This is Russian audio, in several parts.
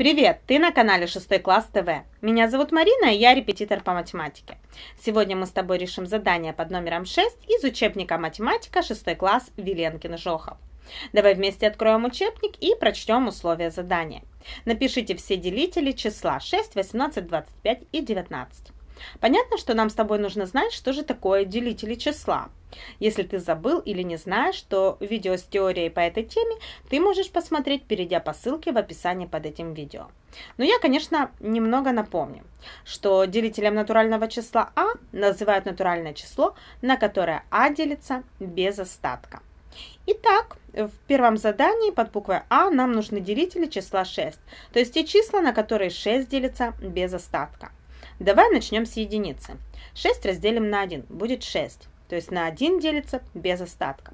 Привет, ты на канале 6 класс ТВ. Меня зовут Марина, и я репетитор по математике. Сегодня мы с тобой решим задание под номером 6 из учебника математика 6 класс Виленкин Жохов. Давай вместе откроем учебник и прочтем условия задания. Напишите все делители числа 6, 18, 25 и 19. Понятно, что нам с тобой нужно знать, что же такое делители числа. Если ты забыл или не знаешь, то видео с теорией по этой теме ты можешь посмотреть, перейдя по ссылке в описании под этим видео. Но я, конечно, немного напомню, что делителем натурального числа а называют натуральное число, на которое а делится без остатка. Итак, в первом задании под буквой А нам нужны делители числа 6, то есть те числа, на которые 6 делится без остатка. Давай начнем с единицы. 6 разделим на 1, будет 6. То есть на 1 делится без остатка.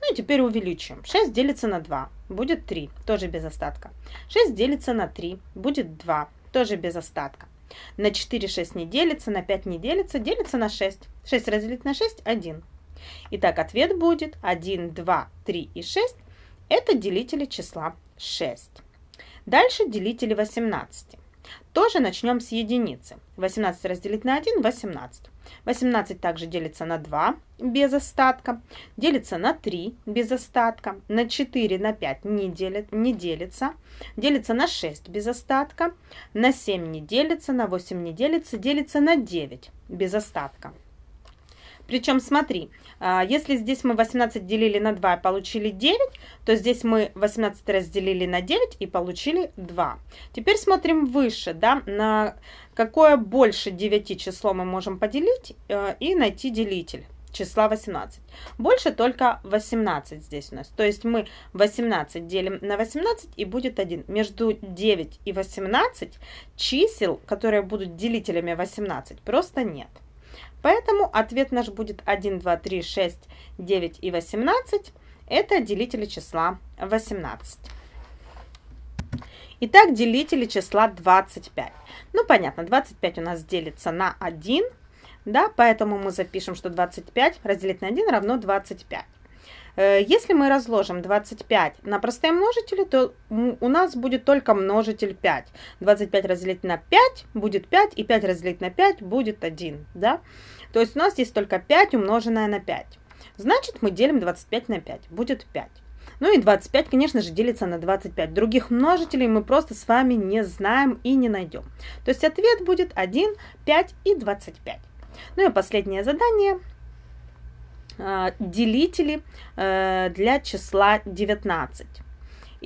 Ну и теперь увеличим. 6 делится на 2, будет 3, тоже без остатка. 6 делится на 3, будет 2, тоже без остатка. На 4 6 не делится, на 5 не делится, делится на 6. 6 разделить на 6 – 1. Итак, ответ будет 1, 2, 3 и 6. Это делители числа 6. Дальше делители 18. Тоже начнем с единицы. 18 разделить на 1 – 18. 18 также делится на 2 без остатка, делится на 3 без остатка, на 4, на 5 не, делит, не делится, делится на 6 без остатка, на 7 не делится, на 8 не делится, делится на 9 без остатка. Причем смотри, а, если здесь мы 18 делили на 2 и получили 9, то здесь мы 18 разделили на 9 и получили 2. Теперь смотрим выше, да, на какое больше 9 число мы можем поделить э, и найти делитель числа 18. Больше только 18 здесь у нас. То есть мы 18 делим на 18 и будет 1. Между 9 и 18 чисел, которые будут делителями 18, просто нет. Поэтому ответ наш будет 1, 2, 3, 6, 9 и 18. Это делители числа 18. Итак, делители числа 25. Ну, понятно, 25 у нас делится на 1, да, поэтому мы запишем, что 25 разделить на 1 равно 25. Э, если мы разложим 25 на простые множители, то у нас будет только множитель 5. 25 разделить на 5 будет 5, и 5 разделить на 5 будет 1. Да? То есть у нас есть только 5 умноженное на 5. Значит, мы делим 25 на 5, будет 5. Ну и 25, конечно же, делится на 25. Других множителей мы просто с вами не знаем и не найдем. То есть ответ будет 1, 5 и 25. Ну и последнее задание. Э, делители э, для числа 19.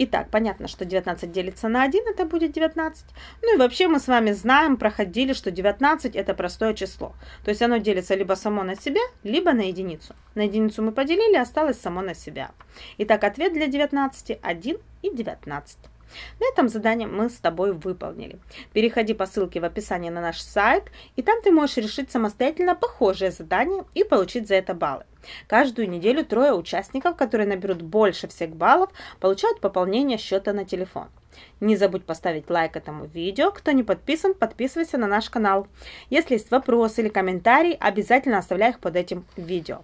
Итак, понятно, что 19 делится на 1, это будет 19. Ну и вообще мы с вами знаем, проходили, что 19 это простое число. То есть оно делится либо само на себя, либо на единицу. На единицу мы поделили, осталось само на себя. Итак, ответ для 19 1 и 19. На этом задание мы с тобой выполнили. Переходи по ссылке в описании на наш сайт, и там ты можешь решить самостоятельно похожее задание и получить за это баллы. Каждую неделю трое участников, которые наберут больше всех баллов, получают пополнение счета на телефон. Не забудь поставить лайк этому видео. Кто не подписан, подписывайся на наш канал. Если есть вопросы или комментарии, обязательно оставляй их под этим видео.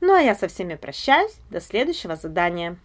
Ну а я со всеми прощаюсь. До следующего задания.